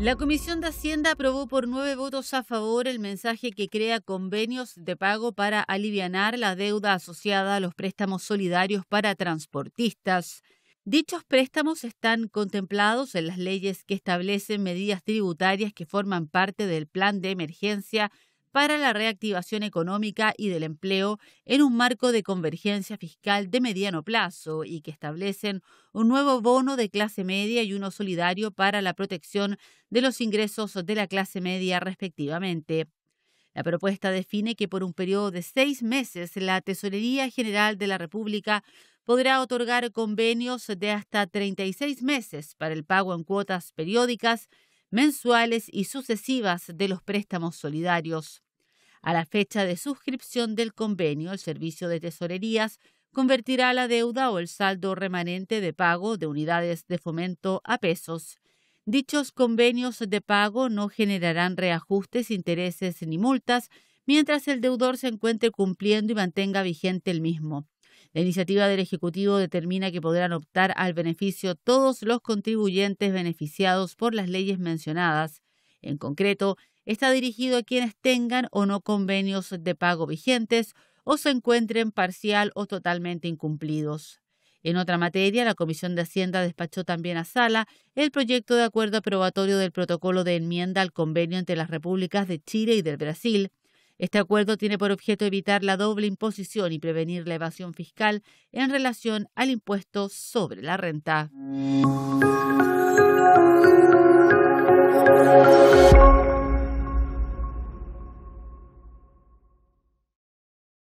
La Comisión de Hacienda aprobó por nueve votos a favor el mensaje que crea convenios de pago para aliviar la deuda asociada a los préstamos solidarios para transportistas. Dichos préstamos están contemplados en las leyes que establecen medidas tributarias que forman parte del plan de emergencia para la reactivación económica y del empleo en un marco de convergencia fiscal de mediano plazo y que establecen un nuevo bono de clase media y uno solidario para la protección de los ingresos de la clase media respectivamente. La propuesta define que por un periodo de seis meses la Tesorería General de la República podrá otorgar convenios de hasta 36 meses para el pago en cuotas periódicas mensuales y sucesivas de los préstamos solidarios. A la fecha de suscripción del convenio, el Servicio de Tesorerías convertirá la deuda o el saldo remanente de pago de unidades de fomento a pesos. Dichos convenios de pago no generarán reajustes, intereses ni multas mientras el deudor se encuentre cumpliendo y mantenga vigente el mismo. La iniciativa del Ejecutivo determina que podrán optar al beneficio todos los contribuyentes beneficiados por las leyes mencionadas. En concreto, Está dirigido a quienes tengan o no convenios de pago vigentes o se encuentren parcial o totalmente incumplidos. En otra materia, la Comisión de Hacienda despachó también a Sala el proyecto de acuerdo aprobatorio del protocolo de enmienda al convenio entre las repúblicas de Chile y del Brasil. Este acuerdo tiene por objeto evitar la doble imposición y prevenir la evasión fiscal en relación al impuesto sobre la renta.